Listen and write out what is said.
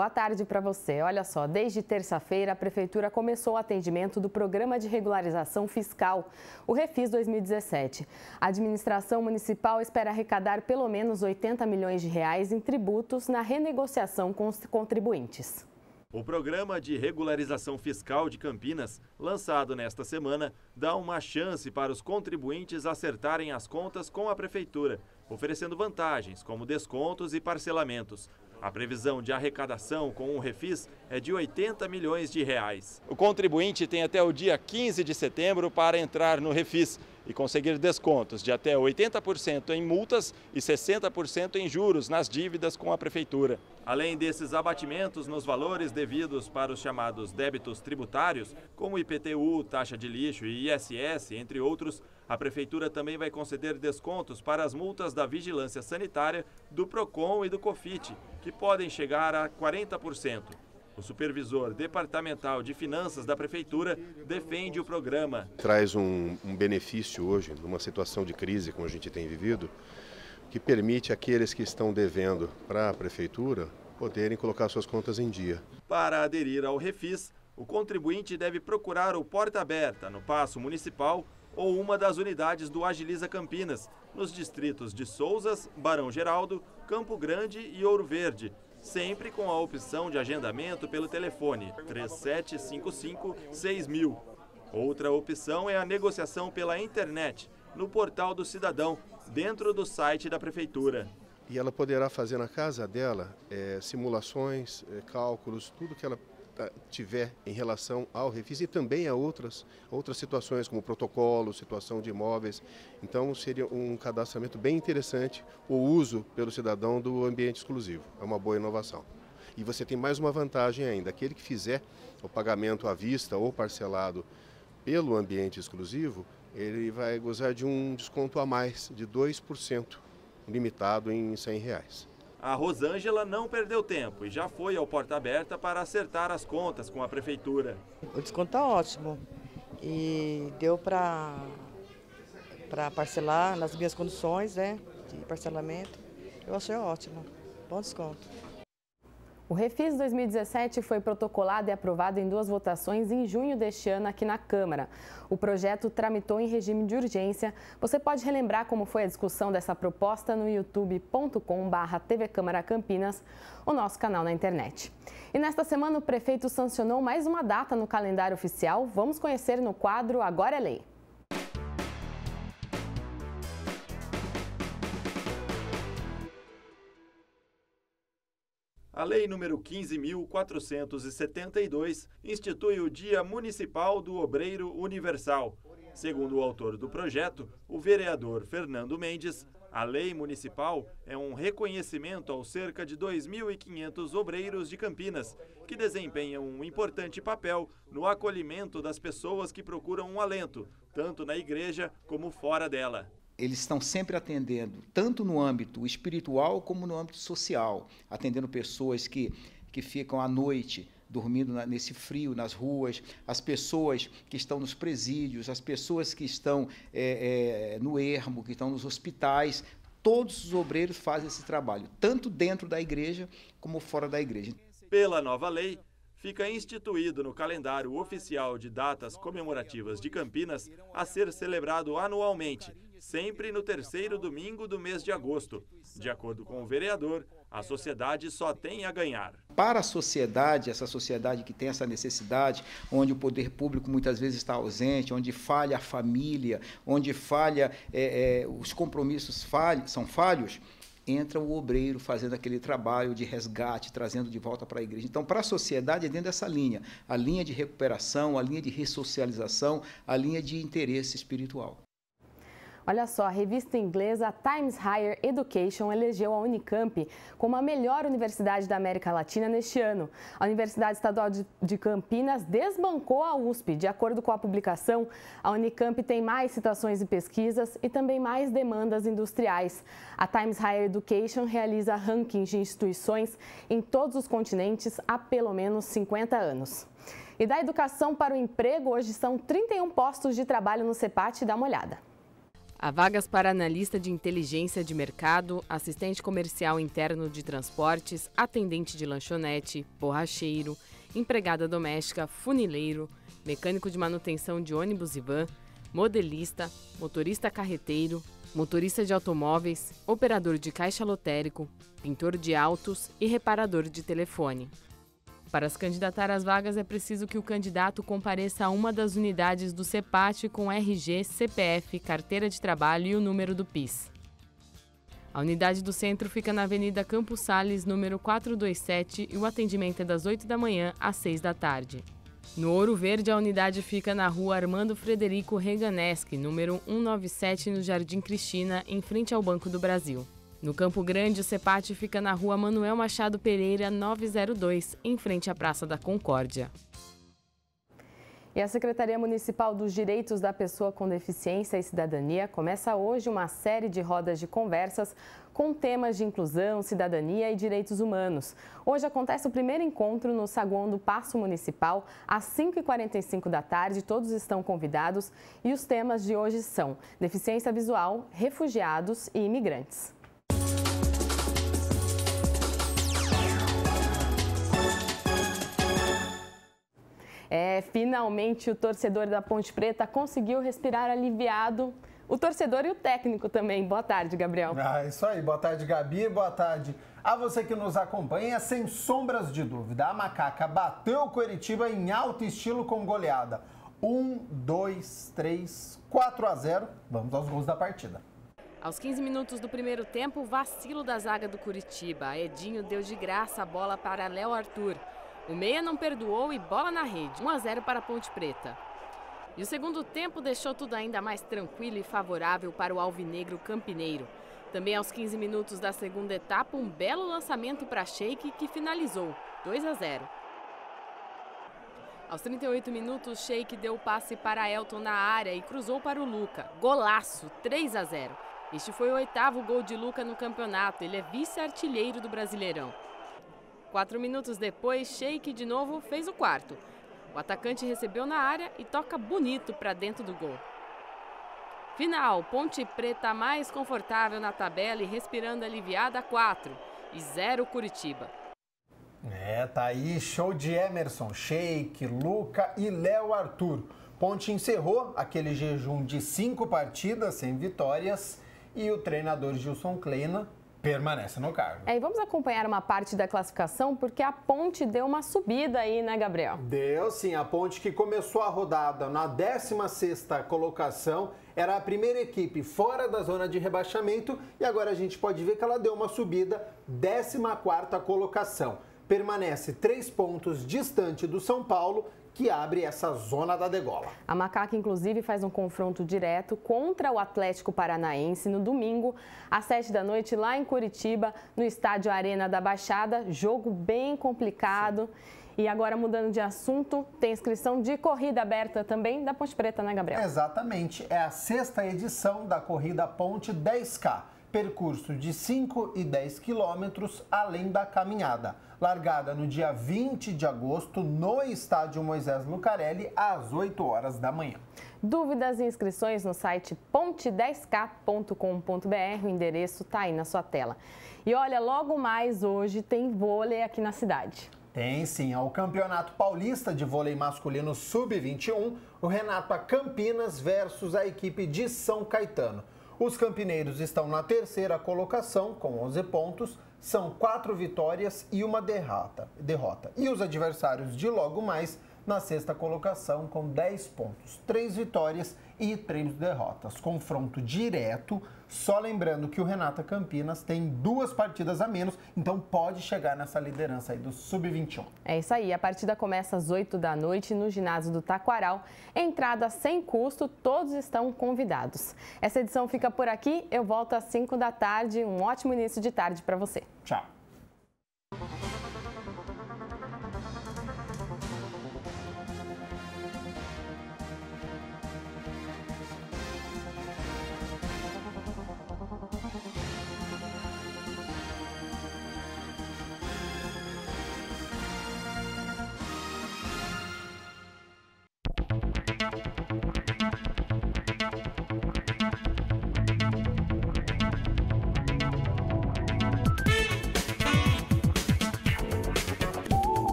Boa tarde para você. Olha só, desde terça-feira a Prefeitura começou o atendimento do Programa de Regularização Fiscal, o Refis 2017. A administração municipal espera arrecadar pelo menos 80 milhões de reais em tributos na renegociação com os contribuintes. O Programa de Regularização Fiscal de Campinas, lançado nesta semana, dá uma chance para os contribuintes acertarem as contas com a Prefeitura, oferecendo vantagens como descontos e parcelamentos. A previsão de arrecadação com o Refis é de 80 milhões de reais. O contribuinte tem até o dia 15 de setembro para entrar no Refis e conseguir descontos de até 80% em multas e 60% em juros nas dívidas com a Prefeitura. Além desses abatimentos nos valores devidos para os chamados débitos tributários, como IPTU, taxa de lixo e ISS, entre outros, a Prefeitura também vai conceder descontos para as multas da Vigilância Sanitária, do PROCON e do COFIT, que podem chegar a 40%. O supervisor departamental de finanças da Prefeitura defende o programa. Traz um, um benefício hoje, numa situação de crise como a gente tem vivido, que permite aqueles que estão devendo para a Prefeitura poderem colocar suas contas em dia. Para aderir ao Refis, o contribuinte deve procurar o Porta Aberta no Passo Municipal ou uma das unidades do Agiliza Campinas, nos distritos de Souzas, Barão Geraldo, Campo Grande e Ouro Verde, sempre com a opção de agendamento pelo telefone 3755-6000. Outra opção é a negociação pela internet, no portal do cidadão, dentro do site da prefeitura. E ela poderá fazer na casa dela é, simulações, é, cálculos, tudo que ela eh, tiver em relação ao refis e também a outras, outras situações, como protocolo, situação de imóveis. Então, seria um cadastramento bem interessante o uso pelo cidadão do ambiente exclusivo. É uma boa inovação. E você tem mais uma vantagem ainda: aquele que fizer o pagamento à vista ou parcelado pelo ambiente exclusivo, ele vai gozar de um desconto a mais de 2%, limitado em R$ 100. Reais. A Rosângela não perdeu tempo e já foi ao Porta Aberta para acertar as contas com a prefeitura. O desconto está ótimo e deu para parcelar nas minhas condições né, de parcelamento. Eu achei ótimo, bom desconto. O Refis 2017 foi protocolado e aprovado em duas votações em junho deste ano aqui na Câmara. O projeto tramitou em regime de urgência. Você pode relembrar como foi a discussão dessa proposta no youtube.com.br TV Câmara Campinas, o nosso canal na internet. E nesta semana o prefeito sancionou mais uma data no calendário oficial. Vamos conhecer no quadro Agora é Lei. A Lei nº 15.472 institui o Dia Municipal do Obreiro Universal. Segundo o autor do projeto, o vereador Fernando Mendes, a lei municipal é um reconhecimento aos cerca de 2.500 obreiros de Campinas, que desempenham um importante papel no acolhimento das pessoas que procuram um alento, tanto na igreja como fora dela eles estão sempre atendendo, tanto no âmbito espiritual como no âmbito social, atendendo pessoas que, que ficam à noite dormindo na, nesse frio nas ruas, as pessoas que estão nos presídios, as pessoas que estão é, é, no ermo, que estão nos hospitais. Todos os obreiros fazem esse trabalho, tanto dentro da igreja como fora da igreja. Pela nova lei, fica instituído no calendário oficial de datas comemorativas de Campinas a ser celebrado anualmente sempre no terceiro domingo do mês de agosto. De acordo com o vereador, a sociedade só tem a ganhar. Para a sociedade, essa sociedade que tem essa necessidade, onde o poder público muitas vezes está ausente, onde falha a família, onde falha é, é, os compromissos falha, são falhos, entra o obreiro fazendo aquele trabalho de resgate, trazendo de volta para a igreja. Então, para a sociedade é dentro dessa linha, a linha de recuperação, a linha de ressocialização, a linha de interesse espiritual. Olha só, a revista inglesa Times Higher Education elegeu a Unicamp como a melhor universidade da América Latina neste ano. A Universidade Estadual de Campinas desbancou a USP. De acordo com a publicação, a Unicamp tem mais citações e pesquisas e também mais demandas industriais. A Times Higher Education realiza rankings de instituições em todos os continentes há pelo menos 50 anos. E da educação para o emprego, hoje são 31 postos de trabalho no CEPAT. Dá uma olhada. Há vagas para analista de inteligência de mercado, assistente comercial interno de transportes, atendente de lanchonete, borracheiro, empregada doméstica, funileiro, mecânico de manutenção de ônibus e van, modelista, motorista carreteiro, motorista de automóveis, operador de caixa lotérico, pintor de autos e reparador de telefone. Para se candidatar às vagas é preciso que o candidato compareça a uma das unidades do CEPAT com RG, CPF, carteira de trabalho e o número do PIS. A unidade do centro fica na Avenida Campos Sales, número 427, e o atendimento é das 8 da manhã às 6 da tarde. No Ouro Verde, a unidade fica na rua Armando Frederico Reganeschi, número 197, no Jardim Cristina, em frente ao Banco do Brasil. No Campo Grande, o CEPAT fica na rua Manuel Machado Pereira, 902, em frente à Praça da Concórdia. E a Secretaria Municipal dos Direitos da Pessoa com Deficiência e Cidadania começa hoje uma série de rodas de conversas com temas de inclusão, cidadania e direitos humanos. Hoje acontece o primeiro encontro no saguão do Paço Municipal, às 5h45 da tarde. Todos estão convidados e os temas de hoje são deficiência visual, refugiados e imigrantes. É, finalmente o torcedor da Ponte Preta conseguiu respirar aliviado. O torcedor e o técnico também. Boa tarde, Gabriel. Ah, isso aí. Boa tarde, Gabi. Boa tarde a você que nos acompanha, sem sombras de dúvida, a Macaca bateu o Curitiba em alto estilo com goleada. 1, 2, 3, 4 a 0. Vamos aos gols da partida. Aos 15 minutos do primeiro tempo, vacilo da zaga do Curitiba. Edinho deu de graça a bola para Léo Arthur. O Meia não perdoou e bola na rede, 1 a 0 para a Ponte Preta. E o segundo tempo deixou tudo ainda mais tranquilo e favorável para o alvinegro campineiro. Também aos 15 minutos da segunda etapa, um belo lançamento para Sheik que finalizou 2 a 0. Aos 38 minutos, Sheik deu o passe para Elton na área e cruzou para o Luca. Golaço, 3 a 0. Este foi o oitavo gol de Luca no campeonato. Ele é vice-artilheiro do Brasileirão. Quatro minutos depois, Sheik de novo fez o quarto. O atacante recebeu na área e toca bonito para dentro do gol. Final, Ponte Preta mais confortável na tabela e respirando aliviada 4 e 0 Curitiba. É, tá aí show de Emerson, Sheik, Luca e Léo Arthur. Ponte encerrou aquele jejum de cinco partidas sem vitórias e o treinador Gilson Kleina permanece no cargo. É, e vamos acompanhar uma parte da classificação, porque a Ponte deu uma subida aí, né, Gabriel? Deu sim, a Ponte que começou a rodada na 16ª colocação, era a primeira equipe fora da zona de rebaixamento e agora a gente pode ver que ela deu uma subida, 14ª colocação permanece três pontos distante do São Paulo, que abre essa zona da degola. A Macaca, inclusive, faz um confronto direto contra o Atlético Paranaense no domingo, às sete da noite, lá em Curitiba, no estádio Arena da Baixada. Jogo bem complicado. Sim. E agora, mudando de assunto, tem inscrição de corrida aberta também da Ponte Preta, né, Gabriel? Exatamente. É a sexta edição da Corrida Ponte 10K, percurso de 5 e 10 quilômetros, além da caminhada largada no dia 20 de agosto no estádio Moisés Lucarelli, às 8 horas da manhã. Dúvidas e inscrições no site ponte10k.com.br, o endereço está aí na sua tela. E olha, logo mais hoje tem vôlei aqui na cidade. Tem sim, ao Campeonato Paulista de Vôlei Masculino Sub-21, o Renata Campinas versus a equipe de São Caetano. Os campineiros estão na terceira colocação com 11 pontos, são quatro vitórias e uma derrota. derrota. E os adversários de logo mais na sexta colocação com 10 pontos, 3 vitórias e 3 derrotas. Confronto direto, só lembrando que o Renata Campinas tem duas partidas a menos, então pode chegar nessa liderança aí do Sub-21. É isso aí, a partida começa às 8 da noite no ginásio do Taquaral. Entrada sem custo, todos estão convidados. Essa edição fica por aqui, eu volto às 5 da tarde. Um ótimo início de tarde para você. Tchau.